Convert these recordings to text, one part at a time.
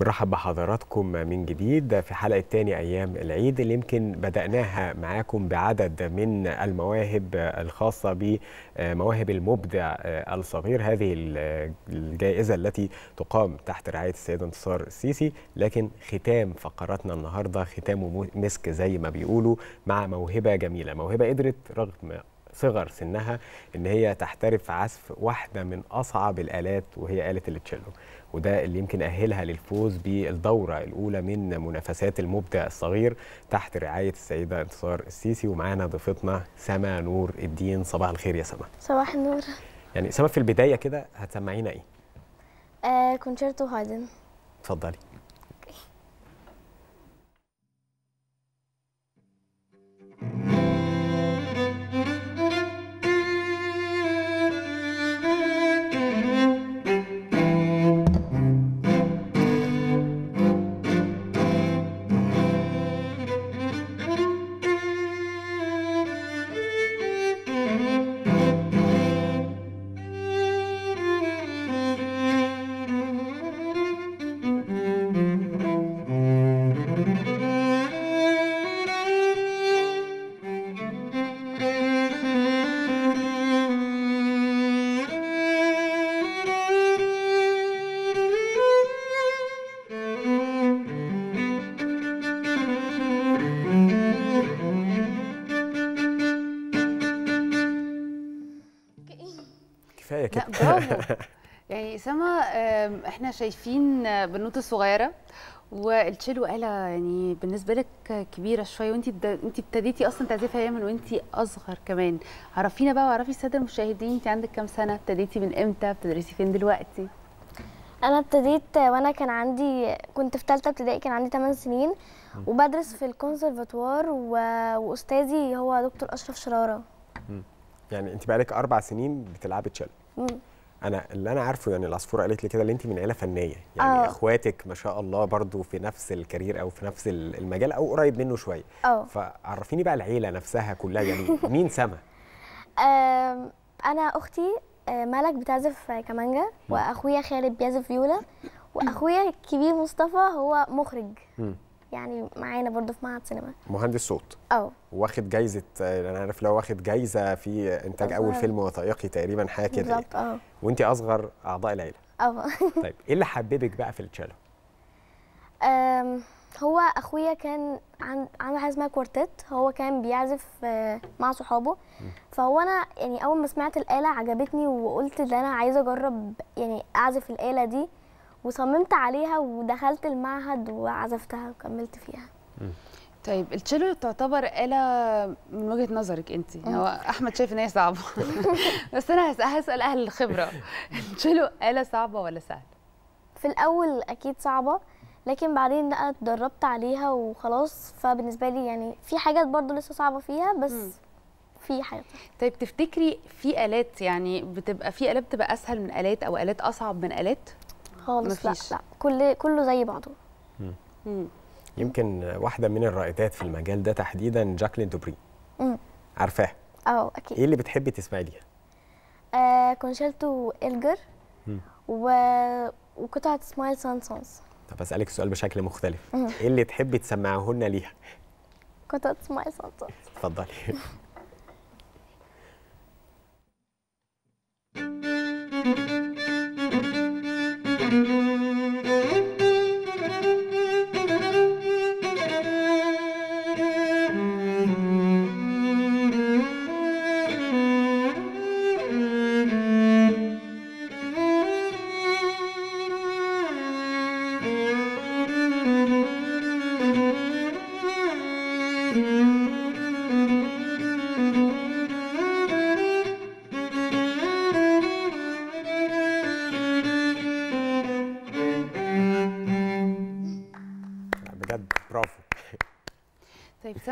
بنرحب بحضراتكم من جديد في حلقة تاني أيام العيد اللي يمكن بدأناها معاكم بعدد من المواهب الخاصة بمواهب المبدع الصغير هذه الجائزة التي تقام تحت رعاية السيد انتصار السيسي لكن ختام فقراتنا النهاردة ختام مسك زي ما بيقولوا مع موهبة جميلة موهبة قدرت رغم صغر سنها ان هي تحترف عزف واحده من اصعب الالات وهي اله التشيلو وده اللي يمكن اهلها للفوز بالدوره الاولى من منافسات المبدع الصغير تحت رعايه السيده انتصار السيسي ومعانا ضيفتنا سما نور الدين صباح الخير يا سما صباح النور يعني سما في البدايه كده هتسمعينا ايه آه كونشيرتو هايدن اتفضلي يعني سما احنا شايفين آه، بنوت صغيره والتشيلو آلة يعني بالنسبة لك كبيرة شوية وانت انت ابتديتي اصلا تعزفي ايام وانت اصغر كمان عرفينا بقى وعرفي السادة المشاهدين انت عندك كام سنة ابتديتي من امتى بتدرسي فين دلوقتي انا ابتديت وانا كان عندي كنت في ثالثه ابتدائي كان عندي 8 سنين وبدرس في الكونسرفاتوار واستاذي هو دكتور اشرف شراره يعني انت بقالك اربع سنين بتلعبي تشيلو انا اللي انا عارفه يعني العصفوره قالت لي كده اللي انت من عيله فنيه يعني أوه. اخواتك ما شاء الله برضو في نفس الكارير او في نفس المجال او قريب منه شويه آه. فعرفيني بقى العيله نفسها كلها يعني مين سما انا اختي آه، ملك بتعزف كمانجا واخويا خالد بيعزف فيولا واخويا الكبير مصطفى هو مخرج يعني معانا برضو في معهد سينما مهندس صوت اه واخد جايزه انا عارف لو واخد جايزه في انتاج اول فيلم وثائقي تقريبا حاجه كده بالظبط اه وانت اصغر اعضاء العيله اه طيب ايه اللي حببك بقى في التشالو؟ هو اخويا كان عنده حاجه اسمها كوارتيت هو كان بيعزف آه، مع صحابه فهو انا يعني اول ما سمعت الاله عجبتني وقلت ده انا عايزه اجرب يعني اعزف الاله دي وصممت عليها ودخلت المعهد وعزفتها وكملت فيها طيب التشيلو تعتبر آلة من وجهة نظرك انت هو احمد شايف ان هي صعبة بس انا هسأل اهل الخبرة التشيلو آلة صعبة ولا سهلة في الاول اكيد صعبة لكن بعدين انا اتدربت عليها وخلاص فبالنسبة لي يعني في حاجات برضو لسه صعبة فيها بس م. في حاجه طيب تفتكري في الات يعني بتبقى في الات بتبقى اسهل من الات او الات اصعب من الات خالص لا لا كل كله زي بعضه يمكن واحده من الرائدات في المجال ده تحديدا جاكلين دوبري عارفاها اه اكيد ايه اللي بتحبي تسمعي ليها آه كونشيرتو الجر و... وقطعه سمايل سانسونز طب اسالك السؤال بشكل مختلف ايه اللي تحبي تسمعه لنا ليها قطعه سمايل سانسونز اتفضلي Thank you.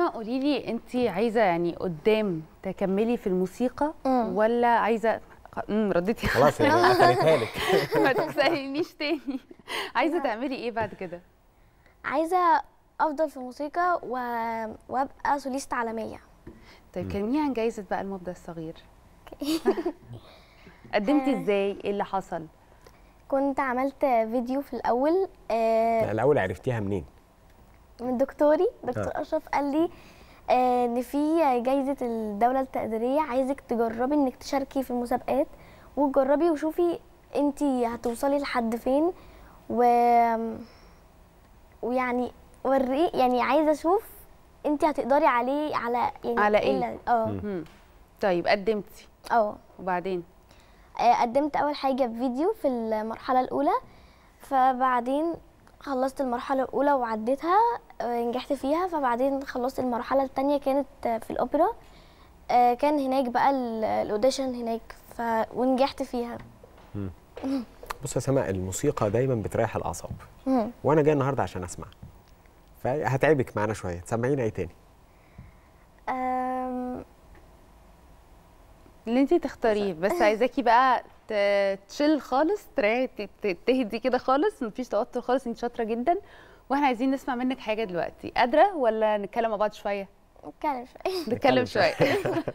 سما قولي لي انت عايزه يعني قدام تكملي في الموسيقى ولا عايزه امم رديتي خلاص يعني قفلتها لك ما تسالنيش تاني عايزه تعملي ايه بعد كده عايزه افضل في الموسيقى و... وابقى سوليست عالميه طيب كلميني عن جائزه بقى المبدا الصغير قدمتي آه. ازاي ايه اللي حصل كنت عملت فيديو في الاول آه... الاول عرفتيها منين من دكتوري دكتور آه. اشرف قال لي آه، ان في جايزه الدوله التقديريه عايزك تجربي انك تشاركي في المسابقات وتجربي وشوفي انت هتوصلي لحد فين و ويعني وريه يعني عايزه اشوف انت هتقدري عليه على يعني على ايه, إيه؟ اه طيب قدمتي اه وبعدين آه، قدمت اول حاجه بفيديو في المرحله الاولى فبعدين خلصت المرحله الاولى وعديتها آه، نجحت فيها فبعدين خلصت المرحله الثانيه كانت آه، في الاوبرا آه، كان هناك بقى الاوديشن هناك ف... ونجحت فيها بص يا سماء الموسيقى دايما بتريح الاعصاب وانا جاي النهارده عشان اسمع فهتعبك معانا شويه تسمعيني ايه تاني اللي انت تختاريه بس عايزاكي بقى تشيل خالص تهدي كده خالص مفيش توتر خالص انت شاطره جدا واحنا عايزين نسمع منك حاجه دلوقتي قادره ولا نتكلم مع بعض شويه نتكلم شويه نتكلم شويه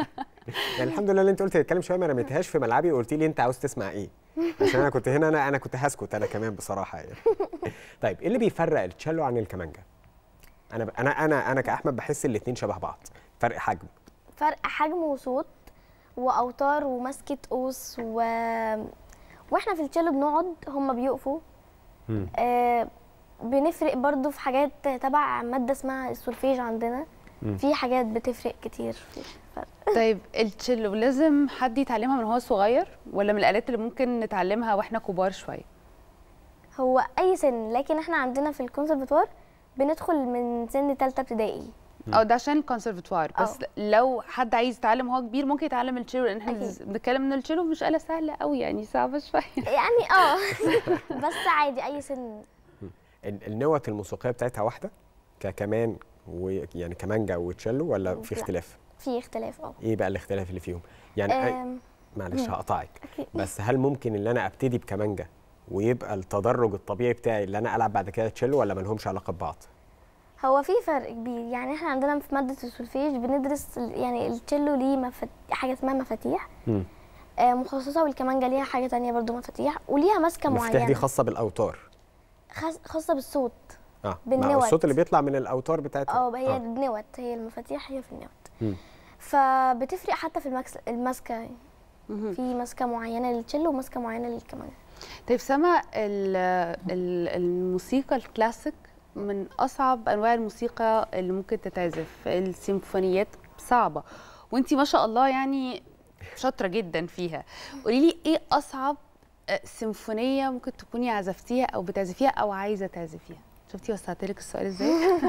يعني الحمد لله اللي انت قلتي نتكلم شويه ما رميتهاش في ملعبي وقلتي لي انت عاوز تسمع ايه عشان انا كنت هنا انا انا كنت هسكت انا كمان بصراحه يعني طيب ايه اللي بيفرق التشيلو عن الكمانجا انا انا انا انا كاحمد بحس الاثنين شبه بعض فرق حجم فرق حجم وصوت واوتار ومسكه قوس و... واحنا في التشيلو بنقعد هم بيقفوا آه بنفرق برضو في حاجات تبع ماده اسمها السولفيج عندنا في حاجات بتفرق كتير طيب التشيلو لازم حد يتعلمها من هو صغير ولا من الالات اللي ممكن نتعلمها واحنا كبار شويه هو اي سن لكن احنا عندنا في الكونسرفتوار بندخل من سن ثالثه ابتدائي او ده عشان الكونسرفتوار بس لو حد عايز يتعلم هو كبير ممكن يتعلم التشيلو لان احنا بنتكلم ان التشيلو مش آلة سهلة قوي يعني صعبة شوية يعني اه بس عادي اي سن النوت الموسيقية بتاعتها واحدة ككمان ويعني كمانجا وتشيلو ولا في اختلاف؟ في اختلاف اه ايه بقى الاختلاف اللي فيهم؟ يعني معلش هقطعك بس هل ممكن ان انا ابتدي بكمانجا ويبقى التدرج الطبيعي بتاعي اللي انا العب بعد كده تشيلو ولا مالهمش علاقه ببعض؟ هو في فرق كبير يعني احنا عندنا في ماده السولفيج بندرس يعني التشيلو ليه مفت... حاجه اسمها مفاتيح آه مخصصه والكمانجه ليها حاجه ثانيه برضو مفاتيح وليها ماسكه معينه المفاتيح دي خاصه بالاوتار خاص... خاصه بالصوت اه بالنوت الصوت اللي بيطلع من الاوتار بتاعتها اه هي آه. النوت هي المفاتيح هي في النوت م. فبتفرق حتى في المكس... الماسكه في ماسكه معينه للتشيلو وماسكه معينه للكمانجه طيب سما الموسيقى الكلاسيك من اصعب انواع الموسيقى اللي ممكن تتعزف السيمفونيات صعبه وانت ما شاء الله يعني شاطره جدا فيها قولي لي ايه اصعب آه، سيمفونيه ممكن تكوني عزفتيها او بتعزفيها او عايزه تعزفيها شفتي وسعت لك السؤال ازاي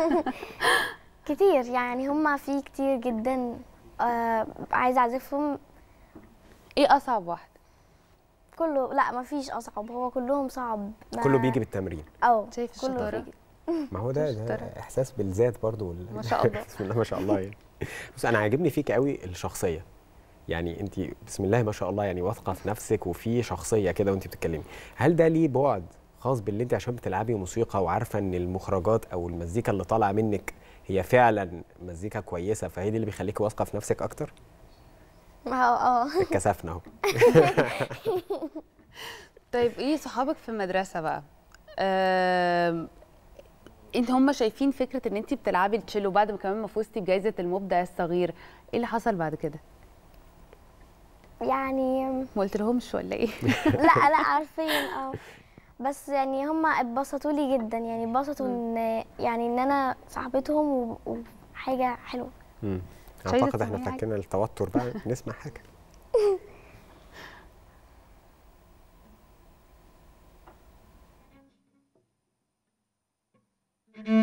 كتير يعني هما في كتير جدا آه عايزه اعزفهم ايه اصعب واحده كله لا ما فيش اصعب هو كلهم صعب كله بيجي بالتمرين اه شايف الشطاره ما هو ده, ده احساس بالذات برضو ما شاء الله بسم الله ما شاء الله يعني بس انا عاجبني فيك قوي الشخصيه يعني انت بسم الله ما شاء الله يعني واثقه في نفسك وفي شخصيه كده وانت بتتكلمي هل ده ليه بعد خاص باللي انت عشان بتلعبي موسيقى وعارفه ان المخرجات او المزيكا اللي طالعه منك هي فعلا مزيكا كويسه فهي دي اللي بيخليكي واثقه في نفسك اكتر اه اه اتكسفنا اهو طيب ايه صحابك في المدرسه بقى انت هم شايفين فكره ان انت بتلعبي تشيلو بعد ما كمان ما فزتي بجائزه المبدع الصغير ايه اللي حصل بعد كده يعني ما قلتلهمش ولا ايه لا لا عارفين اه بس يعني هم اتبسطوا لي جدا يعني اتبسطوا ان يعني ان انا صاحبتهم وحاجه حلوه امم اعتقد احنا فكينا التوتر بقى نسمع حاجه وقت قد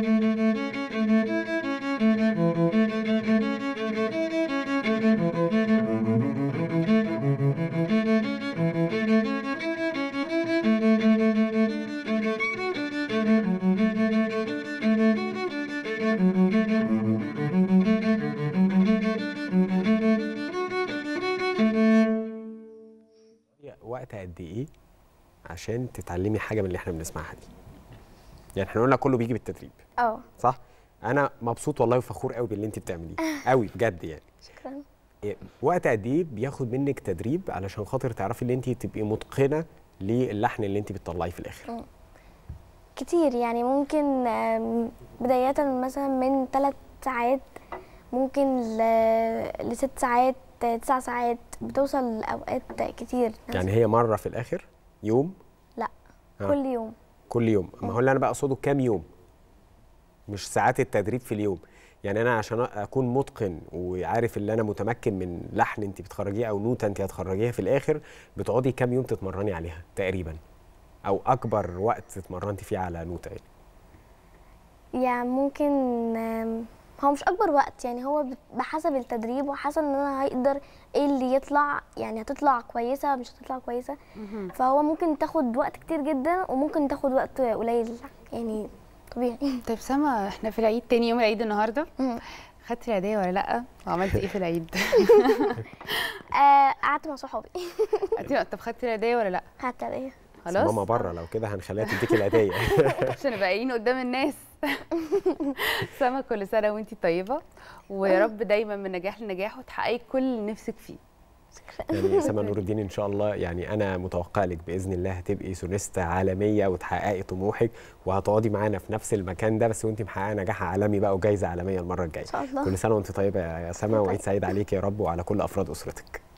ايه عشان تتعلمي حاجه من اللي احنا بنسمعها دي يعني احنا قلنا كله بيجي بالتدريب اه صح انا مبسوط والله وفخور قوي باللي انت بتعمليه قوي بجد يعني شكرا إيه، وقت قد ايه بياخد منك تدريب علشان خاطر تعرفي ان انت تبقي متقنه للحن اللي انت بتطلعيه في الاخر كتير يعني ممكن بداية مثلا من ثلاث ساعات ممكن لست ساعات تسع ساعات بتوصل لأوقات كتير يعني هي مرة في الآخر يوم؟ لا آه. كل يوم كل يوم ما هو اللي انا بقصده كام يوم مش ساعات التدريب في اليوم يعني انا عشان اكون متقن وعارف اللي انا متمكن من لحن انت بتخرجيه او نوته انت هتخرجيها في الاخر بتقعدي كام يوم تتمرني عليها تقريبا او اكبر وقت اتمرنتي فيه على نوته يعني يعني ممكن هو مش اكبر وقت يعني هو بحسب التدريب وحسب ان انا هيقدر ايه اللي يطلع يعني هتطلع كويسه مش هتطلع كويسه فهو ممكن تاخد وقت كتير جدا وممكن تاخد وقت قليل يعني طبيعي طيب سما احنا في العيد تاني يوم العيد النهارده خدتي العيديه ولا لا وعملتي ايه في العيد آه، قعدت مع صحابي طب خدتي العيديه ولا لا خدت العيديه خلاص ماما بره لو كده هنخليها تديكي الهديه عشان باقيين قدام الناس سما كل سنه وانت طيبه ويا رب دايما من نجاح لنجاح وتحققي كل اللي نفسك فيه يعني سما نور الدين ان شاء الله يعني انا متوقع لك باذن الله هتبقي سوليستا عالميه وتحققي طموحك وهتقعدي معانا في نفس المكان ده بس وانت محققه نجاح عالمي بقى وجايزه عالميه المره الجايه ان شاء الله كل سنه وانت طيبه يا سما وعيد سعيد عليك يا رب وعلى كل افراد اسرتك